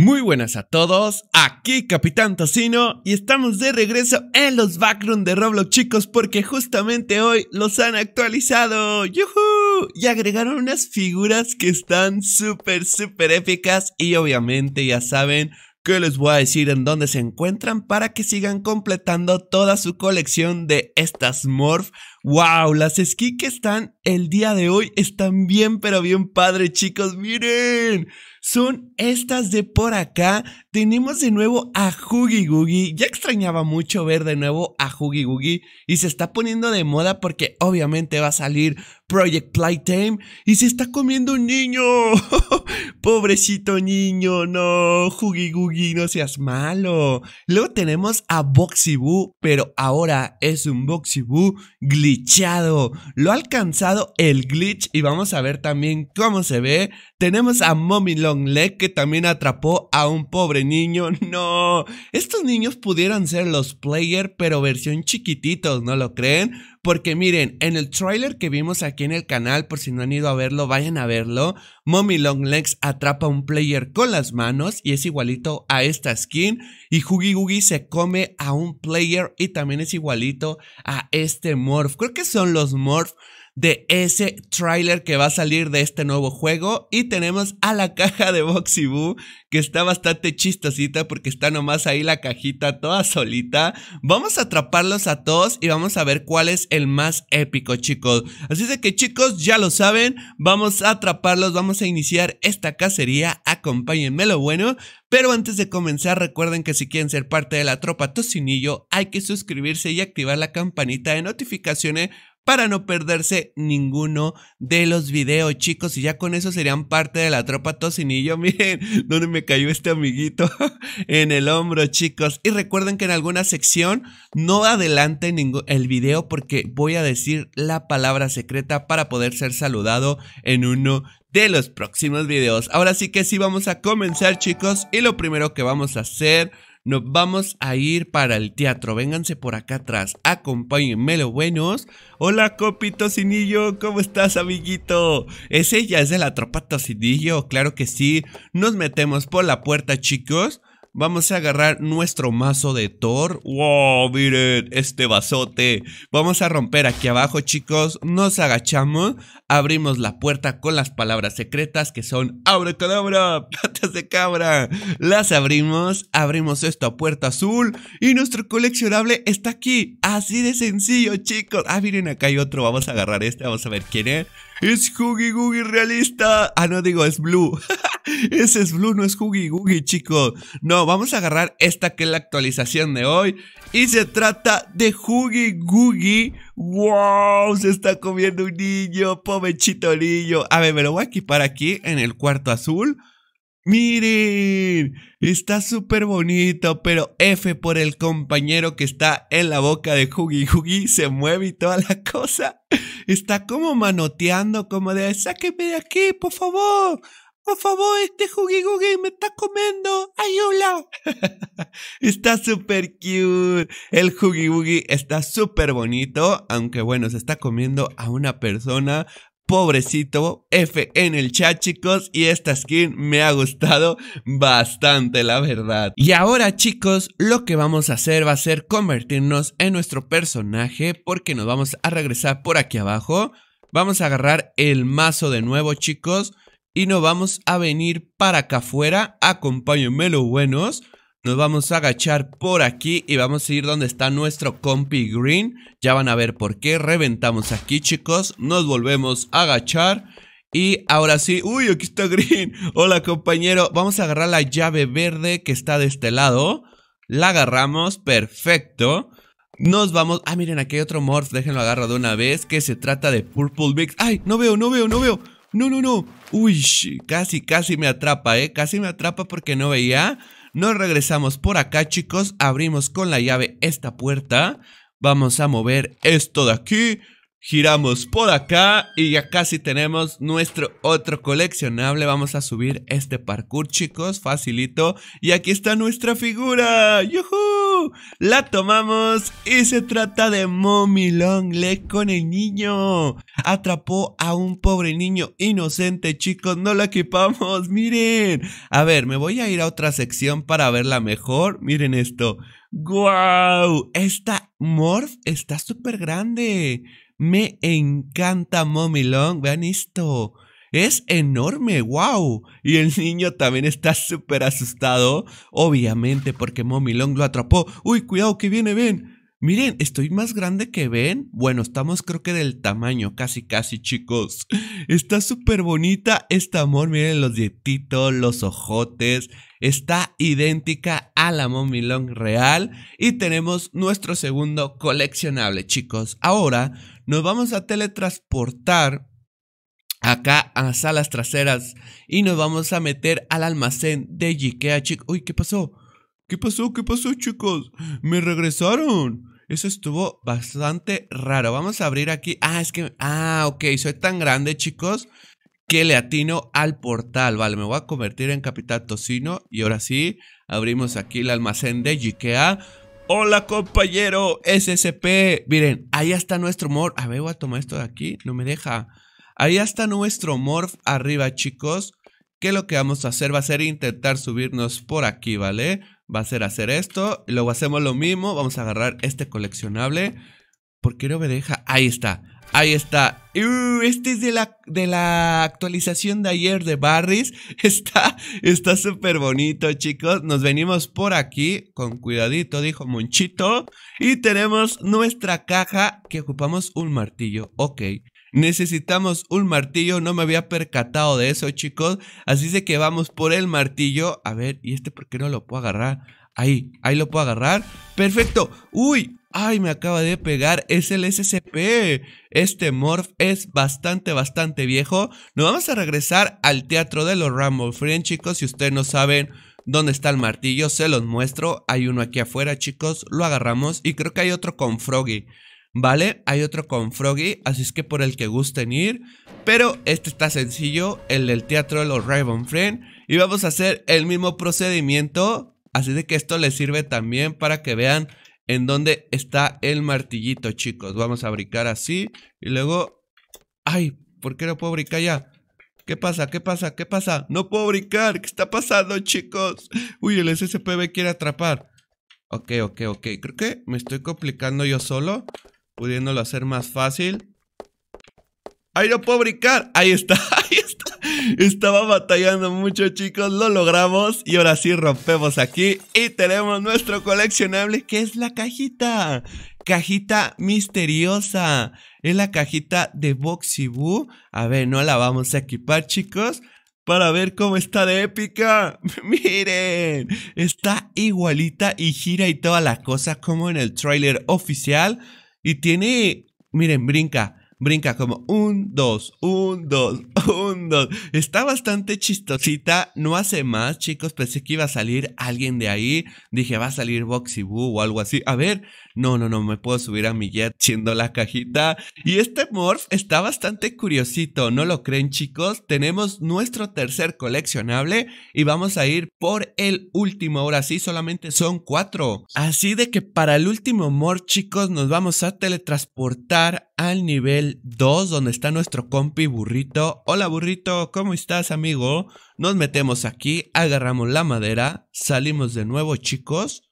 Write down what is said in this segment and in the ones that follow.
Muy buenas a todos, aquí Capitán Tocino y estamos de regreso en los background de Roblox chicos porque justamente hoy los han actualizado y agregaron unas figuras que están súper súper épicas y obviamente ya saben que les voy a decir en dónde se encuentran para que sigan completando toda su colección de estas morph. ¡Wow! Las esquí que están el día de hoy están bien pero bien padre chicos, miren son estas de por acá tenemos de nuevo a Hoogie Googie. Ya extrañaba mucho ver de nuevo a Hoogie Googie y se está poniendo de moda porque obviamente va a salir Project Playtime y se está comiendo un niño. Pobrecito niño, no, Hoogie Googie, no seas malo. Luego tenemos a Boxy Boo, pero ahora es un Boxy Boo glitchado. Lo ha alcanzado el glitch y vamos a ver también cómo se ve. Tenemos a Mommy Long Leg que también atrapó a un pobre niño. No, estos niños pudieran ser los player, pero versión chiquititos, ¿no lo creen? Porque miren, en el trailer que vimos aquí en el canal, por si no han ido a verlo, vayan a verlo. Mommy Long Legs atrapa a un player con las manos y es igualito a esta skin. Y Huggy Googie se come a un player y también es igualito a este morph. Creo que son los morph de ese tráiler que va a salir de este nuevo juego. Y tenemos a la caja de Boxy que está bastante chistosita porque está nomás ahí la cajita toda solita. Vamos a atraparlos a todos y vamos a ver cuál es el más épico, chicos. Así de que, chicos, ya lo saben, vamos a atraparlos, vamos a iniciar esta cacería. Acompáñenme lo bueno. Pero antes de comenzar, recuerden que si quieren ser parte de la tropa Tocinillo, hay que suscribirse y activar la campanita de notificaciones para no perderse ninguno de los videos, chicos. Y ya con eso serían parte de la tropa Tocinillo. Miren dónde me cayó este amiguito en el hombro, chicos. Y recuerden que en alguna sección no adelante el video porque voy a decir la palabra secreta para poder ser saludado en uno de los próximos videos. Ahora sí que sí vamos a comenzar, chicos. Y lo primero que vamos a hacer nos vamos a ir para el teatro. Vénganse por acá atrás. Acompáñenme, lo buenos. Hola, Copito Sinillo! ¿Cómo estás, amiguito? ¿Es ella? ¿Es de la tropa Tocinillo? Claro que sí. Nos metemos por la puerta, chicos. Vamos a agarrar nuestro mazo de Thor. ¡Wow! Miren, este vasote. Vamos a romper aquí abajo, chicos. Nos agachamos. Abrimos la puerta con las palabras secretas que son cadabra! patas de cabra. Las abrimos. Abrimos esta puerta azul. Y nuestro coleccionable está aquí. Así de sencillo, chicos. Ah, miren, acá hay otro. Vamos a agarrar este. Vamos a ver quién es. Es Huggy Googie Realista. Ah, no digo, es Blue. Ese es Blue, no es Huggy chicos. No, vamos a agarrar esta que es la actualización de hoy. Y se trata de Huggy Googie. ¡Wow! Se está comiendo un niño, pobre niño. A ver, me lo voy a equipar aquí en el cuarto azul. Miren, está súper bonito, pero F por el compañero que está en la boca de Huggy se mueve y toda la cosa. Está como manoteando, como de, sáqueme de aquí, por favor. Por favor, este Huggy que me está comiendo, hola. está súper cute. El Hugi está súper bonito, aunque bueno, se está comiendo a una persona. Pobrecito, F en el chat chicos y esta skin me ha gustado bastante la verdad. Y ahora chicos lo que vamos a hacer va a ser convertirnos en nuestro personaje porque nos vamos a regresar por aquí abajo. Vamos a agarrar el mazo de nuevo chicos y nos vamos a venir para acá afuera. Acompáñenme los buenos. Nos vamos a agachar por aquí y vamos a ir donde está nuestro compi green. Ya van a ver por qué. Reventamos aquí, chicos. Nos volvemos a agachar. Y ahora sí, uy, aquí está Green. Hola, compañero. Vamos a agarrar la llave verde que está de este lado. La agarramos, perfecto. Nos vamos. Ah, miren, aquí hay otro morph. Déjenlo agarrar de una vez. Que se trata de Purple Big. ¡Ay! No veo, no veo, no veo. No, no, no. Uy, casi, casi me atrapa, ¿eh? Casi me atrapa porque no veía. Nos regresamos por acá, chicos. Abrimos con la llave esta puerta. Vamos a mover esto de aquí. Giramos por acá y ya casi tenemos nuestro otro coleccionable. Vamos a subir este parkour, chicos, facilito. Y aquí está nuestra figura. ¡Yujú! La tomamos y se trata de Mommy Long con el niño. Atrapó a un pobre niño inocente, chicos. No la equipamos, miren. A ver, me voy a ir a otra sección para verla mejor. Miren esto. ¡Guau! Esta morph está súper grande. Me encanta Mommy Long. Vean esto. Es enorme, wow. Y el niño también está súper asustado. Obviamente porque Mommy Long lo atrapó. Uy, cuidado que viene, ven. Miren, estoy más grande que ven Bueno, estamos creo que del tamaño, casi, casi, chicos. Está súper bonita esta amor. Miren los dietitos, los ojotes. Está idéntica a la Mommy real. Y tenemos nuestro segundo coleccionable, chicos. Ahora nos vamos a teletransportar acá a salas traseras y nos vamos a meter al almacén de Ikea, chicos. Uy, ¿qué pasó? ¿Qué pasó? ¿Qué pasó, chicos? Me regresaron. Eso estuvo bastante raro. Vamos a abrir aquí. Ah, es que. Ah, ok. Soy tan grande, chicos, que le atino al portal. Vale, me voy a convertir en Capital Tocino. Y ahora sí, abrimos aquí el almacén de Ikea. Hola, compañero SSP Miren, ahí está nuestro morph. A ver, voy a tomar esto de aquí. No me deja. Ahí está nuestro morph arriba, chicos. Que lo que vamos a hacer va a ser intentar subirnos por aquí, ¿vale? va a ser hacer esto, luego hacemos lo mismo, vamos a agarrar este coleccionable. ¿Por qué no me deja? Ahí está, ahí está. Uh, este es de la, de la actualización de ayer de Barris. Está está súper bonito, chicos. Nos venimos por aquí con cuidadito, dijo Monchito. Y tenemos nuestra caja que ocupamos un martillo. Ok. Necesitamos un martillo, no me había percatado de eso, chicos. Así de que vamos por el martillo. A ver, ¿y este por qué no lo puedo agarrar? Ahí, ahí lo puedo agarrar. Perfecto. Uy, ay, me acaba de pegar. Es el SCP. Este morph es bastante, bastante viejo. Nos vamos a regresar al teatro de los ramos. Friends, chicos. Si ustedes no saben dónde está el martillo, se los muestro. Hay uno aquí afuera, chicos. Lo agarramos y creo que hay otro con Froggy. ¿vale? Hay otro con Froggy, así es que por el que gusten ir. Pero este está sencillo, el del teatro de los Raven Friend. Y vamos a hacer el mismo procedimiento. Así de que esto les sirve también para que vean en dónde está el martillito, chicos. Vamos a brincar así y luego... ¡Ay! ¿Por qué no puedo brincar ya? ¿Qué pasa? ¿Qué pasa? ¿Qué pasa? No puedo brincar. ¿Qué está pasando, chicos? Uy, el SSPB quiere atrapar. Ok, ok, ok. Creo que me estoy complicando yo solo pudiéndolo hacer más fácil. ¡Ahí lo puedo brincar! Ahí está, ahí está. Estaba batallando mucho, chicos. Lo logramos. Y ahora sí rompemos aquí. Y tenemos nuestro coleccionable, que es la cajita. Cajita misteriosa. Es la cajita de Boxy A ver, no la vamos a equipar, chicos. Para ver cómo está de épica. Miren, está igualita y gira y toda la cosa... como en el trailer oficial. Y tiene, miren, brinca brinca como un, dos, un, dos, un, dos. Está bastante chistosita, no hace más, chicos. Pensé que iba a salir alguien de ahí. Dije, va a salir Boxy Boo o algo así. A ver, no, no, no, me puedo subir a mi jet siendo la cajita. Y este morph está bastante curiosito, ¿no lo creen, chicos? Tenemos nuestro tercer coleccionable y vamos a ir por el último. Ahora sí, solamente son cuatro. Así de que para el último morph, chicos, nos vamos a teletransportar al nivel 2 donde está nuestro compi burrito. Hola burrito, ¿cómo estás amigo? Nos metemos aquí, agarramos la madera, salimos de nuevo chicos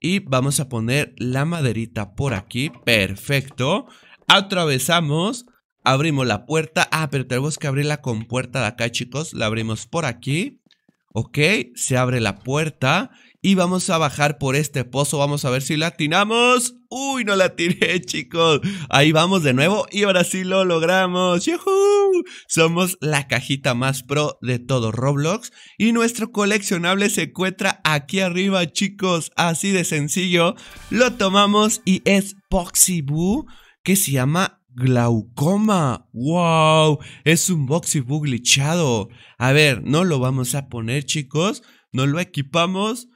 y vamos a poner la maderita por aquí. Perfecto. Atravesamos, abrimos la puerta. Ah, pero tenemos que abrir la compuerta de acá chicos, la abrimos por aquí. Ok, se abre la puerta y vamos a bajar por este pozo. Vamos a ver si la atinamos. Uy, no la tiré, chicos. Ahí vamos de nuevo y ahora sí lo logramos. ¡Yuhu! Somos la cajita más pro de todo Roblox y nuestro coleccionable se encuentra aquí arriba, chicos. Así de sencillo. Lo tomamos y es Boxy que se llama glaucoma. ¡Wow! Es un boxy bug glitchado. A ver, no lo vamos a poner, chicos. No lo equipamos.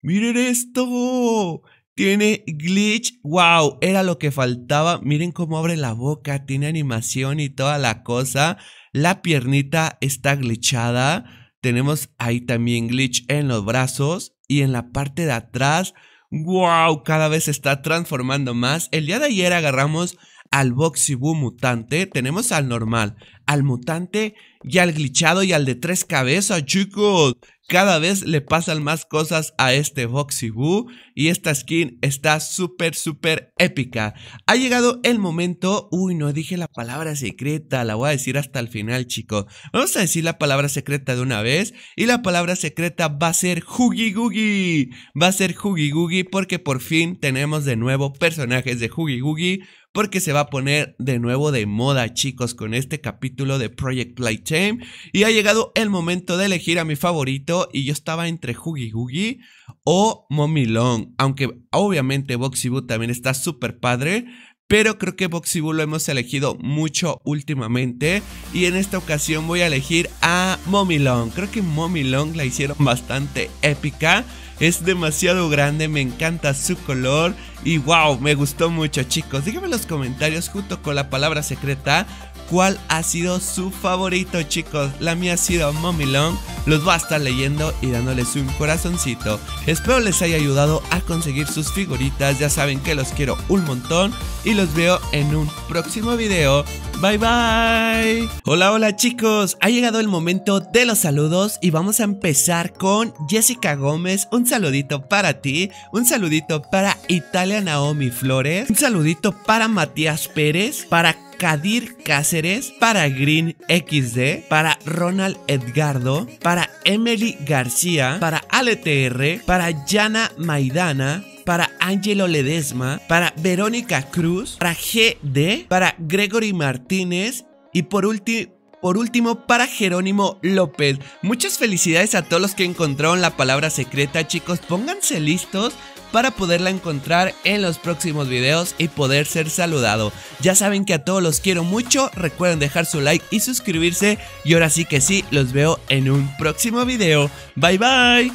¡Miren esto! Tiene glitch. ¡Wow! Era lo que faltaba. Miren cómo abre la boca. Tiene animación y toda la cosa. La piernita está glitchada. Tenemos ahí también glitch en los brazos y en la parte de atrás. ¡Wow! Cada vez se está transformando más. El día de ayer agarramos al Boxybu mutante, tenemos al normal, al mutante y al glitchado y al de tres cabezas, chicos. Cada vez le pasan más cosas a este Boxybu y esta skin está súper, súper épica. Ha llegado el momento... Uy, no dije la palabra secreta, la voy a decir hasta el final, chicos. Vamos a decir la palabra secreta de una vez y la palabra secreta va a ser Huggy Googie. Va a ser Huggy porque por fin tenemos de nuevo personajes de Huggy Googie porque se va a poner de nuevo de moda, chicos, con este capítulo de Project Light Playtime. Y ha llegado el momento de elegir a mi favorito y yo estaba entre Huggy Huggy o Long. aunque obviamente Boxy también está súper padre. Pero creo que Boxy lo hemos elegido mucho últimamente. Y en esta ocasión voy a elegir a Long. Creo que Long la hicieron bastante épica. Es demasiado grande, me encanta su color y wow, me gustó mucho chicos. Díganme en los comentarios junto con la palabra secreta cuál ha sido su favorito, chicos. La mía ha sido Mommy Long. Los voy a estar leyendo y dándoles un corazoncito. Espero les haya ayudado a conseguir sus figuritas. Ya saben que los quiero un montón. Y los veo en un próximo video. Bye bye. Hola, hola chicos. Ha llegado el momento de los saludos y vamos a empezar con Jessica Gómez. Un saludito para ti. Un saludito para Italia Naomi Flores. Un saludito para Matías Pérez. Para Kadir Cáceres, para Green XD, para Ronald Edgardo, para Emily García, para AleTR, para Yana Maidana, para Angelo Ledesma, para Verónica Cruz, para GD, para Gregory Martínez y por último por último para Jerónimo López. Muchas felicidades a todos los que encontraron la palabra secreta, chicos. Pónganse listos para poderla encontrar en los próximos videos y poder ser saludado. Ya saben que a todos los quiero mucho, recuerden dejar su like y suscribirse. Y ahora sí que sí, los veo en un próximo video. Bye bye.